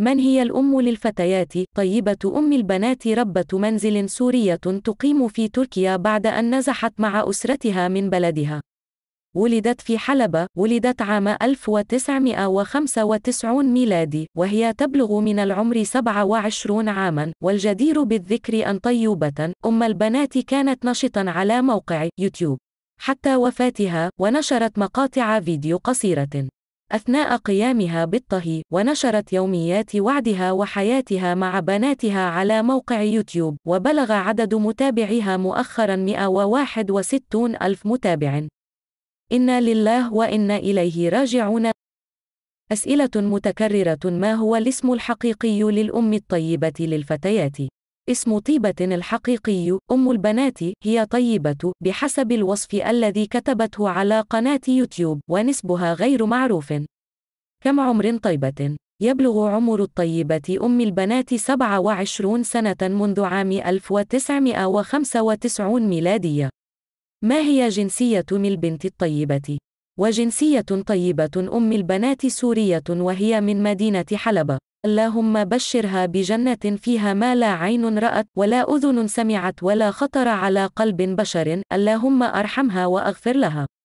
من هي الأم للفتيات؟ طيبة أم البنات ربة منزل سورية تقيم في تركيا بعد أن نزحت مع أسرتها من بلدها. ولدت في حلبة، ولدت عام 1995 ميلادي، وهي تبلغ من العمر 27 عامًا، والجدير بالذكر أن طيوبة، أم البنات كانت نشطًا على موقع يوتيوب حتى وفاتها، ونشرت مقاطع فيديو قصيرة. أثناء قيامها بالطهي ونشرت يوميات وعدها وحياتها مع بناتها على موقع يوتيوب وبلغ عدد متابعيها مؤخرا 161 ألف متابع إنا لله وإنا إليه راجعون أسئلة متكررة ما هو الاسم الحقيقي للأم الطيبة للفتيات؟ اسم طيبة الحقيقي أم البنات هي طيبة بحسب الوصف الذي كتبته على قناة يوتيوب ونسبها غير معروف. كم عمر طيبة؟ يبلغ عمر الطيبة أم البنات 27 سنة منذ عام 1995 ميلادية. ما هي جنسية البنت الطيبة؟ وجنسية طيبة أم البنات سورية وهي من مدينة حلب اللهم بشرها بجنة فيها ما لا عين رأت ولا أذن سمعت ولا خطر على قلب بشر اللهم أرحمها وأغفر لها